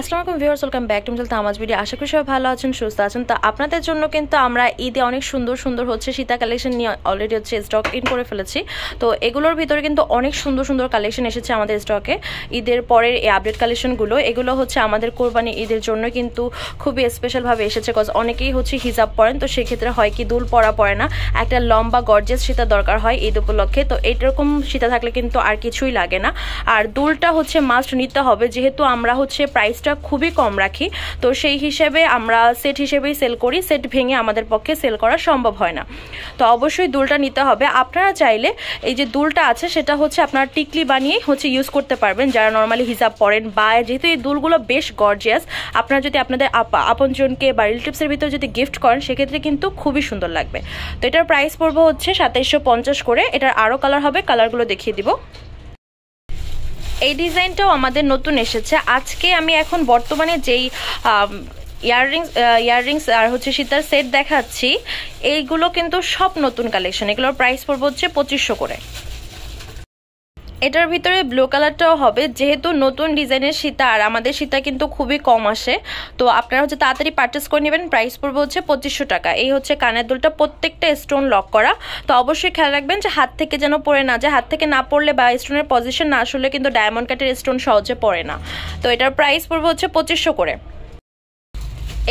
আসসালামু আলাইকুম viewers welcome back to মিসাল তামাজ ভিডিও আশা করি সবাই ভালো আছেন সুস্থ আছেন তো আপনাদের জন্য কিন্তু আমরা ঈদে অনেক সুন্দর সুন্দর হচ্ছে সীতা কালেকশন নিয়ে অলরেডি হচ্ছে স্টক ইন করে ফেলেছি তো এগুলোর ভিতরে কিন্তু অনেক সুন্দর সুন্দর কালেকশন এসেছে আমাদের স্টকে ঈদের পরের এই আপডেট কালেকশনগুলো এগুলো হচ্ছে আমাদের কোরবানি ঈদের জন্য কিন্তু খুবই স্পেশালভাবে এসেছে কজ অনেকেই হচ্ছে হিজাব পরেন তো সেক্ষেত্রে হয় কি দুল পরা পড়ে না একটা লম্বা গর্জেস সীতা দরকার হয় ঈদ উপলক্ষে তো এইরকম সীতা থাকলে কিন্তু আর কিছুই লাগে না আর দুলটা হচ্ছে মাস্ট নিতে হবে যেহেতু আমরা হচ্ছে প্রাইসটা প্রাইসটা খুবই কম রাখি তো সেই হিসেবে আমরা সেট হিসেবেই সেল করি সেট ভেঙে আমাদের পক্ষে সেল করা সম্ভব হয় না তো অবশ্যই দুলটা নিতে হবে আপনারা চাইলে এই যে দুলটা আছে সেটা হচ্ছে আপনারা টিকলি বানিয়ে হচ্ছে ইউজ করতে পারবেন যারা নর্মালি হিসাব পড়েন বা যেহেতু এই দুলগুলো বেশ গর্জিয়াস আপনারা যদি আপনাদের আপনজনকে বা রিলেটিভসের ভিতরে যদি গিফট করেন সেক্ষেত্রে কিন্তু খুবই সুন্দর লাগবে তো এটার প্রাইস পড়বো হচ্ছে সাতাইশশো করে এটার আরও কালার হবে কালারগুলো দেখিয়ে দিব এই ডিজাইনটাও আমাদের নতুন এসেছে আজকে আমি এখন বর্তমানে যেই ইয়াররিংস ইয়াররিংস আর হচ্ছে সীতার সেট দেখাচ্ছি এইগুলো কিন্তু সব নতুন কালেকশন এগুলোর প্রাইস পড়বো হচ্ছে পঁচিশশো করে এটার ভিতরে ব্লু কালারটাও হবে যেহেতু নতুন ডিজাইনের সীতা আর আমাদের সীতা কিন্তু খুবই কম আসে তো আপনারা হচ্ছে তাড়াতাড়ি পার্চেস করে নেবেন প্রাইস পড়বে হচ্ছে পঁচিশশো টাকা এই হচ্ছে কানের দুলটা প্রত্যেকটা স্টোন লক করা তো অবশ্যই খেয়াল রাখবেন যে হাত থেকে যেন পড়ে না যায় হাত থেকে না পড়লে বা স্টোনের পজিশন না আসলে কিন্তু ডায়মন্ড কাটের স্টোন সহজে পড়ে না তো এটার প্রাইস পড়বে হচ্ছে পঁচিশশো করে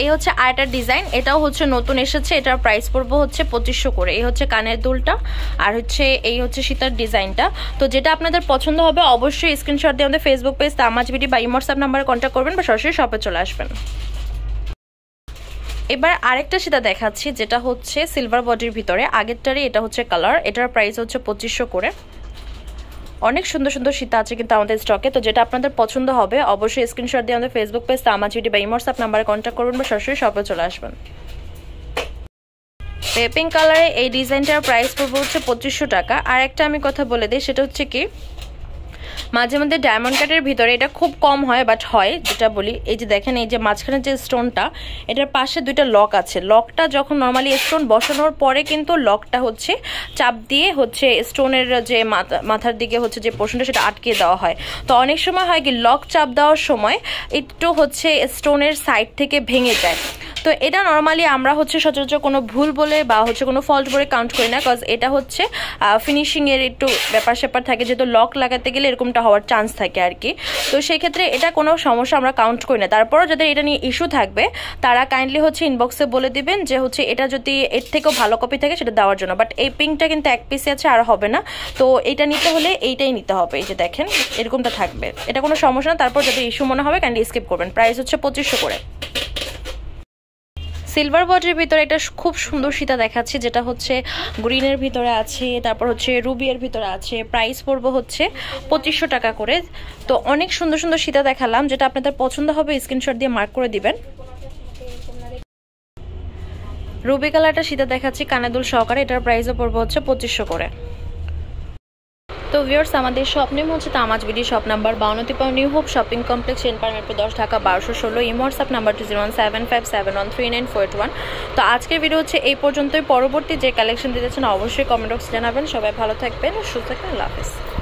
এই হচ্ছে আরেকটা ডিজাইন এটাও হচ্ছে নতুন এসেছে এটার প্রাইস পড়বো হচ্ছে পঁচিশশো করে এই হচ্ছে কানের দুলটা আর হচ্ছে এই হচ্ছে সীতার ডিজাইনটা তো যেটা আপনাদের পছন্দ হবে অবশ্যই স্ক্রিনশট দিয়ে আমাদের ফেসবুক পেজ তামাজ বিডি বা ইমোয়াটসঅ্যাপ নাম্বারে কন্ট্যাক্ট করবেন বা সরাসরি শপে চলে আসবেন এবার আরেকটা সেটা দেখাচ্ছি যেটা হচ্ছে সিলভার বডির ভিতরে আগেরটারই এটা হচ্ছে কালার এটার প্রাইস হচ্ছে পঁচিশশো করে অনেক সুন্দর সুন্দর শীত আছে কিন্তু আমাদের স্টকে তো যেটা আপনাদের পছন্দ হবে অবশ্যই স্ক্রিনশট দিয়ে আমাদের ফেসবুক পেজ তামাচিটি বা ইমোটসঅ্যাপ নাম্বারে কন্ট্যাক্ট করবেন বা সরাসরি শপে চলে আসবেন পেপিং কালারে এই ডিজাইনটার প্রাইস পড়বে হচ্ছে পঁচিশশো টাকা আর একটা আমি কথা বলে দিই সেটা হচ্ছে কি মাঝে মধ্যে ডায়মন্ড কাটের ভিতরে এটা খুব কম হয় বাট হয় যেটা বলি এই যে দেখেন এই যে মাঝখানে যে স্টোনটা এটার পাশে দুইটা লক আছে লকটা যখন নর্মালি স্টোন বসানোর পরে কিন্তু লকটা হচ্ছে চাপ দিয়ে হচ্ছে স্টোনের যে মাথার দিকে হচ্ছে যে পোষণটা সেটা আটকে দেওয়া হয় তো অনেক সময় হয় কি লক চাপ দেওয়ার সময় একটু হচ্ছে স্টোনের সাইড থেকে ভেঙে যায় তো এটা নর্মালি আমরা হচ্ছে সচরাচর কোনো ভুল বলে বা হচ্ছে কোনো ফল্ট বলে কাউন্ট করি না কজ এটা হচ্ছে ফিনিশিংয়ের একটু ব্যাপার স্যাপার থাকে যেহেতু লক লাগাতে গেলে এরকমটা হওয়ার চান্স থাকে আর কি তো সেই ক্ষেত্রে এটা কোনো সমস্যা আমরা কাউন্ট করি না তারপরও যাদের এটা নিয়ে ইস্যু থাকবে তারা কাইন্ডলি হচ্ছে ইনবক্সে বলে দিবেন যে হচ্ছে এটা যদি এর থেকেও ভালো কপি থাকে সেটা দেওয়ার জন্য বাট এই পিঙ্কটা কিন্তু এক পিসে আছে আর হবে না তো এটা নিতে হলে এইটাই নিতে হবে এই যে দেখেন এরকমটা থাকবে এটা কোনো সমস্যা না তারপর যদি ইস্যু মনে হবে কাইন্ডলি স্কিপ করবেন প্রাইস হচ্ছে পঁচিশশো করে সিলভার বডির ভিতরে একটা খুব সুন্দর সীতা দেখাচ্ছে যেটা হচ্ছে গ্রিনের ভিতরে আছে তারপর হচ্ছে রুবিয়ের ভিতরে আছে প্রাইস পড়ব হচ্ছে পঁচিশশো টাকা করে তো অনেক সুন্দর সুন্দর সীতা দেখালাম যেটা আপনাদের পছন্দ হবে স্ক্রিনশট দিয়ে মার্ক করে দিবেন রুবি কালারটা সীতা দেখাচ্ছি কানাদুল সহকারে এটার প্রাইসও পড়বো হচ্ছে পঁচিশশো করে তো ভিওর্স আমাদের স্বপ্ন হচ্ছে বিডি শপ নাম্বার বাউনতি পাও নিউ হোপ শপিং কমপ্লেক্স এনপার্টমেন্ট দশ ঢাকা বারোশো ষোলো এই WhatsApp number two zero one seven five seven one three nine four one তো আজকের ভিডিও হচ্ছে এই পর্যন্তই পরবর্তী যে কালেকশন দিতেছেন অবশ্যই কমেন্ট বক্স জানাবেন সবাই ভালো থাকবেন সুস্থ থাকবেন আল্লাহ হাফেজ